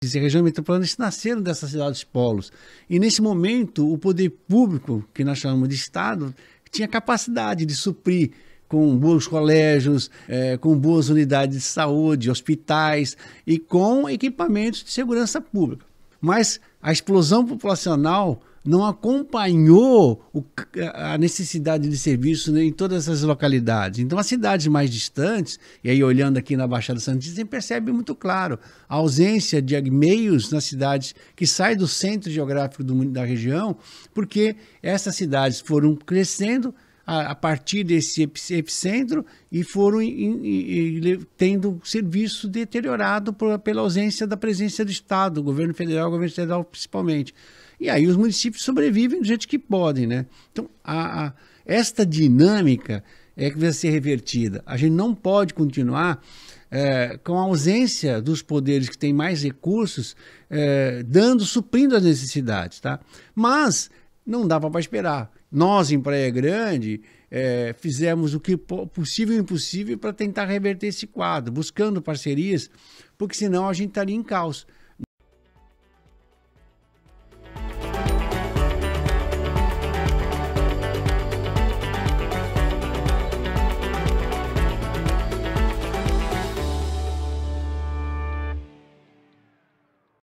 e regiões metropolitanas nasceram dessas cidades polos. E nesse momento, o poder público, que nós chamamos de Estado, tinha capacidade de suprir com bons colégios, é, com boas unidades de saúde, hospitais e com equipamentos de segurança pública. Mas a explosão populacional não acompanhou o, a necessidade de serviço né, em todas essas localidades. Então, as cidades mais distantes, e aí olhando aqui na Baixada Santista, a gente percebe muito claro a ausência de meios nas cidades que saem do centro geográfico do, da região, porque essas cidades foram crescendo, a, a partir desse epicentro e foram in, in, in, tendo serviço deteriorado por, pela ausência da presença do Estado, governo federal, governo estadual principalmente. E aí os municípios sobrevivem do jeito que podem, né? Então, a, a, esta dinâmica é que vai ser revertida. A gente não pode continuar é, com a ausência dos poderes que têm mais recursos, é, dando, suprindo as necessidades, tá? Mas não dava para esperar. Nós, em Praia Grande, é, fizemos o que possível e impossível para tentar reverter esse quadro, buscando parcerias, porque senão a gente estaria em caos.